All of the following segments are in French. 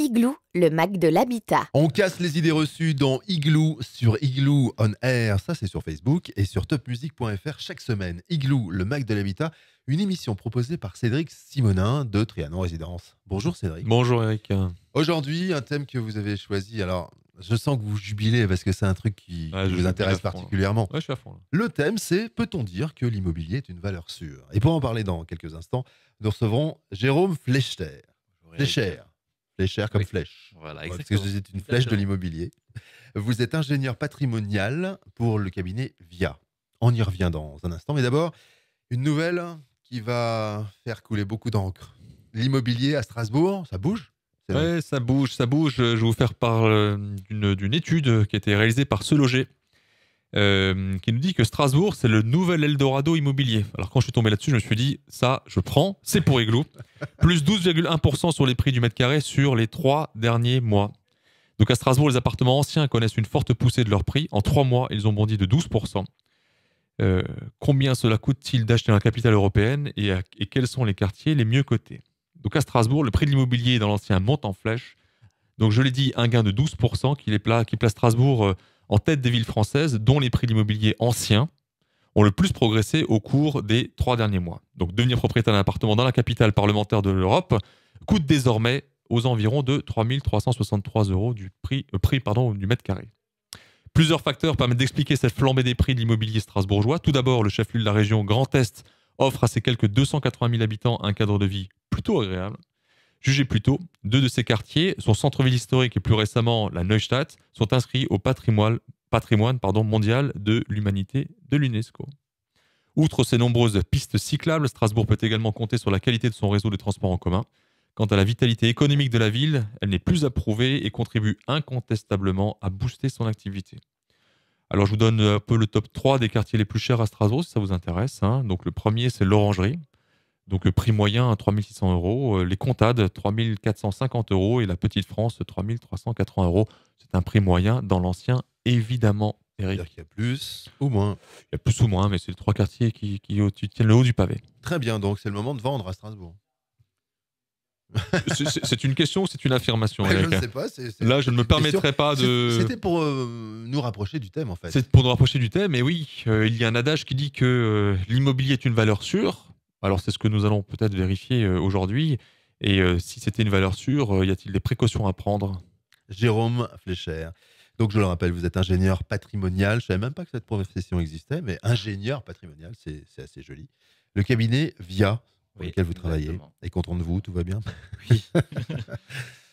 Igloo, le Mac de l'habitat. On casse les idées reçues dans Igloo sur Igloo on Air, ça c'est sur Facebook et sur topmusic.fr chaque semaine. Igloo, le Mac de l'habitat, une émission proposée par Cédric Simonin de Trianon Résidence. Bonjour Cédric. Bonjour Eric. Aujourd'hui, un thème que vous avez choisi. Alors, je sens que vous jubilez parce que c'est un truc qui ah, vous intéresse particulièrement. je suis à fond, Le thème, c'est peut-on dire que l'immobilier est une valeur sûre Et pour en parler dans quelques instants, nous recevrons Jérôme Flechter. Flechter. Fléchère comme flèche. Parce que vous êtes une flèche de l'immobilier. Vous êtes ingénieur patrimonial pour le cabinet VIA. On y revient dans un instant. Mais d'abord, une nouvelle qui va faire couler beaucoup d'encre. L'immobilier à Strasbourg, ça bouge Oui, ça bouge, ça bouge. Je vais vous faire part d'une étude qui a été réalisée par ce Loger euh, qui nous dit que Strasbourg, c'est le nouvel Eldorado immobilier. Alors quand je suis tombé là-dessus, je me suis dit, ça, je prends, c'est pour Igloo. Plus 12,1% sur les prix du mètre carré sur les trois derniers mois. Donc à Strasbourg, les appartements anciens connaissent une forte poussée de leur prix. En trois mois, ils ont bondi de 12%. Euh, combien cela coûte-t-il d'acheter dans la capitale européenne et, quels sont les quartiers les mieux cotés Donc à Strasbourg, le prix de l'immobilier dans l'ancien monte en flèche. Donc je l'ai dit, un gain de 12% qui, qui place Strasbourg... Euh, en tête des villes françaises dont les prix de l'immobilier ancien ont le plus progressé au cours des trois derniers mois. Donc devenir propriétaire d'un appartement dans la capitale parlementaire de l'Europe coûte désormais aux environs de 3 363 euros du prix, euh, du mètre carré. Plusieurs facteurs permettent d'expliquer cette flambée des prix de l'immobilier strasbourgeois. Tout d'abord, le chef-lieu de la région Grand Est offre à ses quelques 280 000 habitants un cadre de vie plutôt agréable, Jugez plutôt, deux de ces quartiers, son centre-ville historique et plus récemment la Neustadt, sont inscrits au patrimoine, mondial de l'humanité de l'UNESCO. Outre ses nombreuses pistes cyclables, Strasbourg peut également compter sur la qualité de son réseau de transports en commun. Quant à la vitalité économique de la ville, elle n'est plus approuvée et contribue incontestablement à booster son activité. Alors je vous donne un peu le top 3 des quartiers les plus chers à Strasbourg si ça vous intéresse. Hein. Donc le premier c'est l'Orangerie, donc euh, prix moyen, 3600 hein, euros. Euh, les comptades, 3450 euros. Et la petite France, 3380 euros. C'est un prix moyen dans l'ancien, évidemment. Eric. Il y a plus ou moins. Il y a plus ou moins, mais c'est les trois quartiers qui, tiennent le haut du pavé. Très bien, donc c'est le moment de vendre à Strasbourg. c'est une question ou c'est une affirmation Je ne sais pas. Là, je ne me permettrai pas de. C'était pour euh, nous rapprocher du thème, en fait. C'est pour nous rapprocher du thème, et oui, il y a un adage qui dit que l'immobilier est une valeur sûre. Alors c'est ce que nous allons peut-être vérifier euh, aujourd'hui. Et euh, si c'était une valeur sûre, euh, y a-t-il des précautions à prendre Jérôme Fléchère. Donc, je le rappelle, vous êtes ingénieur patrimonial. Je ne savais même pas que cette profession existait, mais ingénieur patrimonial, c'est assez joli. Le cabinet VIA, dans lequel vous travaillez, est content de vous, tout va bien Oui.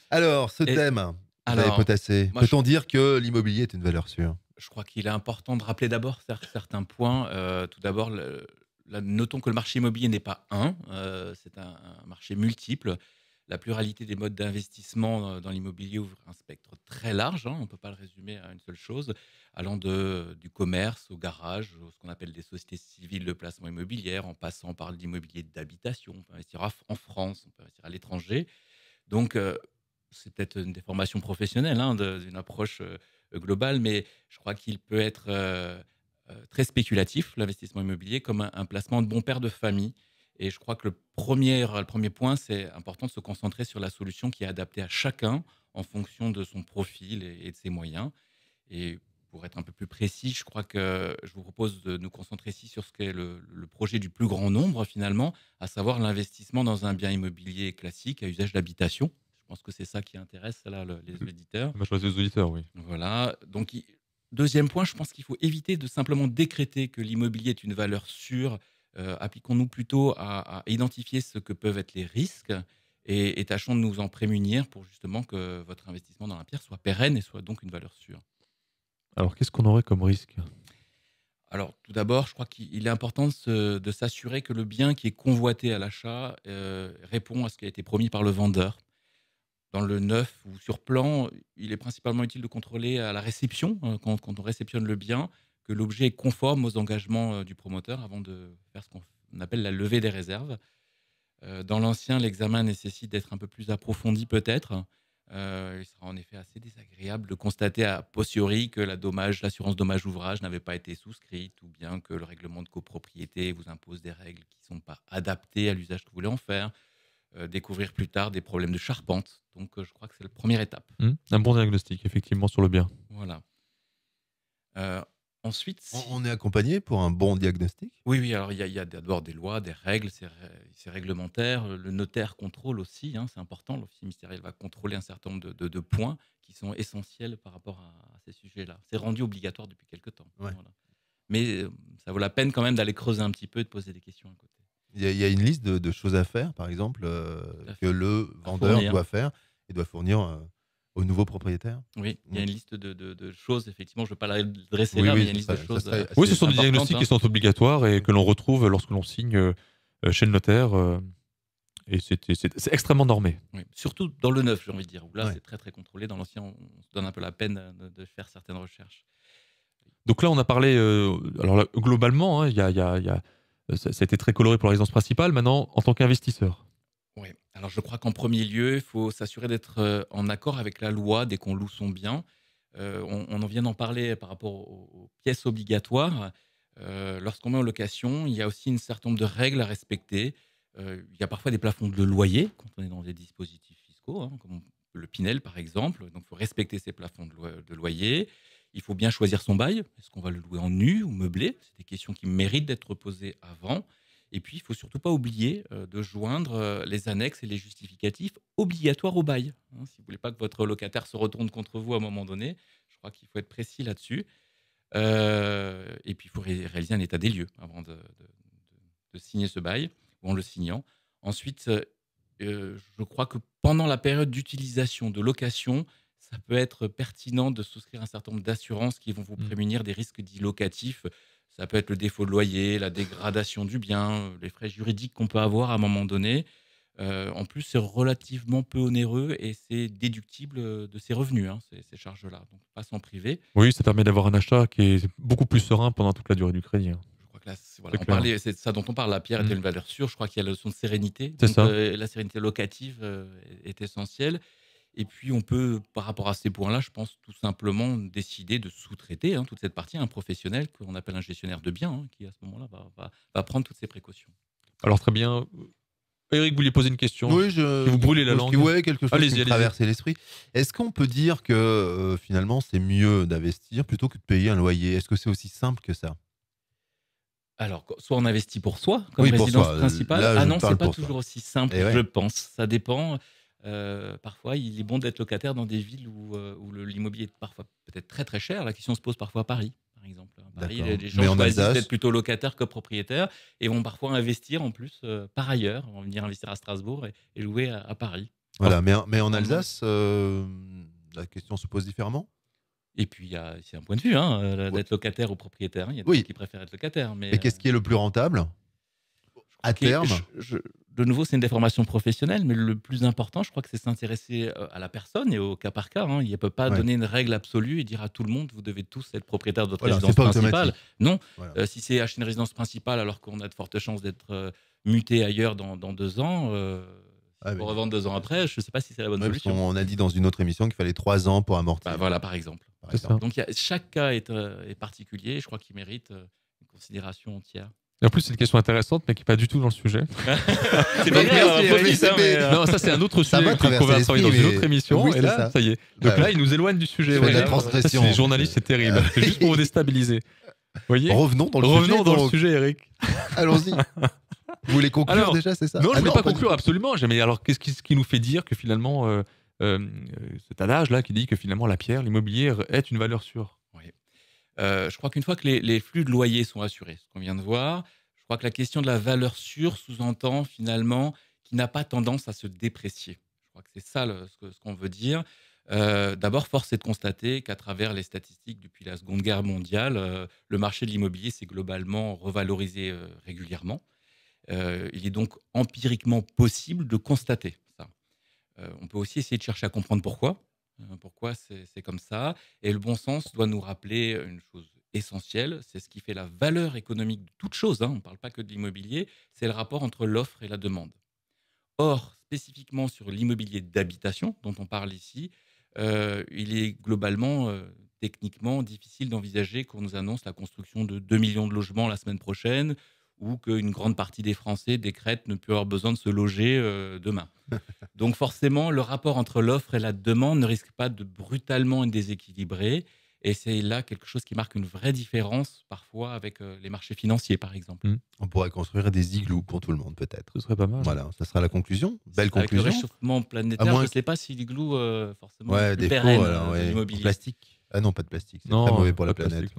alors, ce thème, vous avez potassé. Peut-on dire que l'immobilier est une valeur sûre je crois qu'il est important de rappeler d'abord certains points. tout d'abord, le, notons que le marché immobilier n'est pas un, euh, c'est un, marché multiple. La pluralité des modes d'investissement dans l'immobilier ouvre un spectre très large, hein, on ne peut pas le résumer à une seule chose, allant de, du commerce au garage, ce qu'on appelle des sociétés civiles de placement immobilière, en passant par l'immobilier d'habitation, on peut investir en France, on peut investir à l'étranger. Donc, euh, c'est peut-être une déformation professionnelle, hein, d'une approche euh, globale, mais je crois qu'il peut être euh, très spéculatif, l'investissement immobilier, comme un, placement de bon père de famille. Et je crois que le premier, le premier point, c'est important de se concentrer sur la solution qui est adaptée à chacun en fonction de son profil et, de ses moyens. Et pour être un peu plus précis, je crois que je vous propose de nous concentrer ici sur ce qu'est le, projet du plus grand nombre finalement, à savoir l'investissement dans un bien immobilier classique à usage d'habitation. Je pense que c'est ça qui intéresse les auditeurs. vais choisir les auditeurs, oui. Voilà. Donc Deuxième point, je pense qu'il faut éviter de simplement décréter que l'immobilier est une valeur sûre. Euh, appliquons-nous plutôt à, identifier ce que peuvent être les risques et, tâchons de nous en prémunir pour justement que votre investissement dans la pierre soit pérenne et soit donc une valeur sûre. Alors, qu'est-ce qu'on aurait comme risque alors, tout d'abord, je crois qu'il est important de s'assurer que le bien qui est convoité à l'achat euh, répond à ce qui a été promis par le vendeur dans le neuf ou sur plan, il est principalement utile de contrôler à la réception, euh, quand, on réceptionne le bien, que l'objet est conforme aux engagements euh, du promoteur avant de faire ce qu'on appelle la levée des réserves. Euh, dans l'ancien, l'examen nécessite d'être un peu plus approfondi peut-être. il sera en effet assez désagréable de constater a posteriori que l'assurance dommage ouvrage n'avait pas été souscrite ou bien que le règlement de copropriété vous impose des règles qui ne sont pas adaptées à l'usage que vous voulez en faire. Euh, découvrir plus tard des problèmes de charpente. Donc, euh, je crois que c'est la première étape. Hmm. un bon diagnostic, effectivement, sur le bien. Voilà. Euh, ensuite. On est accompagné pour un bon diagnostic Oui, oui. Alors, il y a, d'abord des lois, des règles, c'est réglementaire. Le notaire contrôle aussi, hein, c'est important. L'office ministériel va contrôler un certain nombre de, points qui sont essentiels par rapport à, ces sujets-là. C'est rendu obligatoire depuis quelque temps. Mais ça vaut la peine quand même d'aller creuser un petit peu de poser des questions à côté. Il y, a une liste de, choses à faire, par exemple, euh, que le vendeur doit faire et doit fournir euh, au nouveau propriétaire. Oui, il y a mm. une liste de, choses, effectivement, je ne vais pas la dresser là, mais il y a une liste de choses. Euh, oui, ce sont des diagnostics hein. qui sont obligatoires et que l'on retrouve lorsque l'on signe chez le notaire. Et c'est extrêmement normé. Surtout dans le neuf, j'ai envie de dire, où là, c'est très très contrôlé. Dans l'ancien, on, se donne un peu la peine de, faire certaines recherches. Donc là, on a parlé, alors là, globalement, hein, il y, a, c'était euh, très coloré pour la résidence principale. Maintenant, en tant qu'investisseur. Oui. Alors, je crois qu'en premier lieu, il faut s'assurer d'être euh, en accord avec la loi dès qu'on loue son bien. Euh, on, en vient d'en parler par rapport aux, pièces obligatoires. Lorsqu'on met en location, il y a aussi un certain nombre de règles à respecter. il y a parfois des plafonds de loyer quand on est dans des dispositifs fiscaux, hein, comme le Pinel par exemple. Donc, il faut respecter ces plafonds de loyer. Il faut bien choisir son bail. Est-ce qu'on va le louer en nu ou meublé C'est des questions qui méritent d'être posées avant. Et puis, il faut surtout pas oublier euh, de joindre euh, les annexes et les justificatifs obligatoires au bail. Hein. si vous voulez pas que votre locataire se retourne contre vous à un moment donné, je crois qu'il faut être précis là-dessus. Euh, et puis, il faut réaliser un état des lieux avant de, signer ce bail ou en le signant. Ensuite, je crois que pendant la période d'utilisation, de location, ça peut être pertinent de souscrire un certain nombre d'assurances qui vont vous mmh. prémunir des risques dits locatifs. Ça peut être le défaut de loyer, la dégradation du bien, les frais juridiques qu'on peut avoir à un moment donné. Euh, en plus, c'est relativement peu onéreux et c'est déductible euh, de ses revenus, hein, ces, charges-là. Donc, pas s'en priver. Oui, ça permet d'avoir un achat qui est beaucoup plus serein pendant toute la durée du crédit. Hein. Je crois que là, c'est ça dont on parle. La pierre est était mmh. une valeur sûre. Je crois qu'il y a la notion de sérénité. Euh, la sérénité locative est essentielle. Et puis, on peut, par rapport à ces points-là, je pense tout simplement décider de sous-traiter hein, toute cette partie à un professionnel qu'on appelle un gestionnaire de biens, hein, qui à ce moment-là va, prendre toutes ces précautions. Alors, très bien. Eric, vous vouliez poser une question Oui, je... Vous brûlez la langue que, quelque chose qui me traverse l'esprit. Est-ce qu'on peut dire que euh, finalement, c'est mieux d'investir plutôt que de payer un loyer Est-ce que c'est aussi simple que ça alors, soit on investit pour soi comme résidence principale. ah non, n'est pas toujours aussi simple, eh je pense. Ça dépend. Euh, parfois, il est bon d'être locataire dans des villes où, euh, l'immobilier est parfois peut-être très très cher. La question se pose parfois à Paris, par exemple. À Paris, les gens en peut-être plutôt locataires que propriétaires et vont parfois investir en plus euh, par ailleurs, vont venir investir à Strasbourg et, jouer louer à, Paris. Voilà, mais, en Alsace, la question se pose différemment et puis, c'est un point de vue, hein, d'être locataire ou propriétaire. Hein. Il y a des gens qui préfèrent être locataire. Mais, qu'est-ce qui est le plus rentable à terme de nouveau, c'est une déformation professionnelle, mais le plus important, je crois que c'est s'intéresser euh, à la personne et au cas par cas. Hein. Il ne peut pas donner une règle absolue et dire à tout le monde, vous devez tous être propriétaire de votre résidence principale. Non, euh, si c'est acheter une résidence principale alors qu'on a de fortes chances d'être euh, muté ailleurs dans, deux ans, ah, pour revendre deux ans après, je ne sais pas si c'est la bonne solution. On a dit dans une autre émission qu'il fallait trois ans pour amortir. Bah, voilà, par exemple. Donc chaque cas est, est particulier, je crois qu'il mérite une considération entière. Et en plus, c'est une question intéressante, mais qui n'est pas du tout dans le sujet. c'est pas bien, Non, ça, c'est un autre sujet qu'on traverser dans une autre émission. et là, ça. y est. Donc là, il nous éloigne du sujet. la transgression. les journalistes, c'est terrible. C'est juste pour déstabiliser. Voyez Revenons dans le Revenons sujet. dans le sujet, Eric. Allons-y. Vous voulez conclure déjà, c'est ça Non, je ne ah voulais pas, conclure, absolument. Mais alors, qu'est-ce qui, nous fait dire que finalement, euh, euh, cet adage-là qui dit que finalement la pierre, l'immobilier est une valeur sûre oui. Euh, je crois qu'une fois que les, flux de loyers sont assurés, ce qu'on vient de voir, je crois que la question de la valeur sûre sous-entend finalement qu'il n'a pas tendance à se déprécier. Je crois que c'est ça ce qu'on veut dire. Euh, d'abord, force est de constater qu'à travers les statistiques depuis la Seconde Guerre mondiale, euh, le marché de l'immobilier s'est globalement revalorisé régulièrement. il est donc empiriquement possible de constater ça. on peut aussi essayer de chercher à comprendre pourquoi. Euh, pourquoi c'est comme ça. Et le bon sens doit nous rappeler euh, une chose essentielle, c'est ce qui fait la valeur économique de toute chose, hein, on ne parle pas que de l'immobilier, c'est le rapport entre l'offre et la demande. Or, spécifiquement sur l'immobilier d'habitation dont on parle ici, euh, il est globalement, techniquement, difficile d'envisager qu'on nous annonce la construction de 2 millions de logements la semaine prochaine, ou qu'une grande partie des Français décrètent ne plus avoir besoin de se loger euh, demain. Donc forcément, le rapport entre l'offre et la demande ne risque pas de brutalement être déséquilibré. Et c'est là quelque chose qui marque une vraie différence parfois avec euh, les marchés financiers, par exemple. Hmm. On pourrait construire des igloos pour tout le monde, peut-être. Ce serait pas mal. Voilà, ça sera la conclusion. Belle conclusion. Avec le réchauffement planétaire, je ne sais pas si l'igloo, euh, forcément, ouais, est plus plastique. Ah non, pas de plastique. C'est très mauvais pour la planète.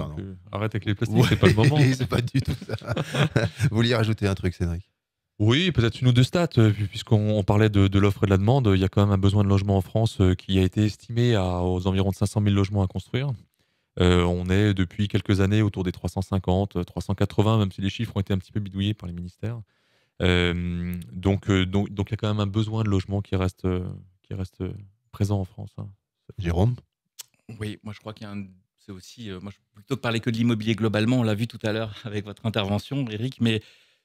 Arrête avec les plastiques, c'est pas le moment. c'est pas du tout ça. Vous vouliez rajouter un truc, Cédric oui, peut-être une ou deux stats, euh, puisqu'on parlait de, l'offre et de la demande. Il y a quand même un besoin de logement en France euh, qui a été estimé à, aux environs de 500 000 logements à construire. Euh, on est depuis quelques années autour des 350, 380, même si les chiffres ont été un petit peu bidouillés par les ministères. donc, donc, il y a quand même un besoin de logement qui reste, qui reste présent en France. Hein. Jérôme oui, moi je crois qu'il y a c'est aussi, euh, moi, plutôt que parler que de l'immobilier globalement, on l'a vu tout à l'heure avec votre intervention, Eric, mais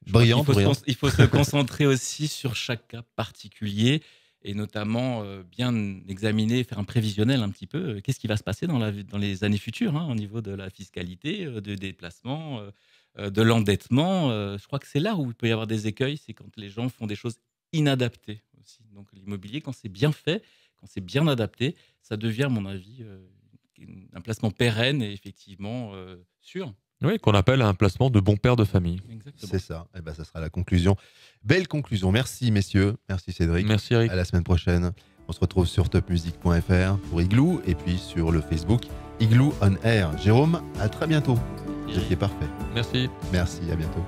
brillant, il, faut Se, concentrer aussi sur chaque cas particulier et notamment euh, bien examiner, faire un prévisionnel un petit peu. Euh, qu'est-ce qui va se passer dans, les années futures hein, au niveau de la fiscalité, de déplacement, de l'endettement Je crois que c'est là où il peut y avoir des écueils, c'est quand les gens font des choses inadaptées aussi. Donc l'immobilier, quand c'est bien fait, quand c'est bien adapté, ça devient, à mon avis, euh, un placement pérenne et effectivement euh, sûr. Oui, qu'on appelle un placement de bon père de famille. C'est ça. Et eh ben, ça sera la conclusion. Belle conclusion. Merci, messieurs. Merci, Cédric. Merci, Eric. À la semaine prochaine. On se retrouve sur topmusic.fr pour Igloo et puis sur le Facebook Igloo on Air. Jérôme, à très bientôt. C'était parfait. Merci. Merci, à bientôt.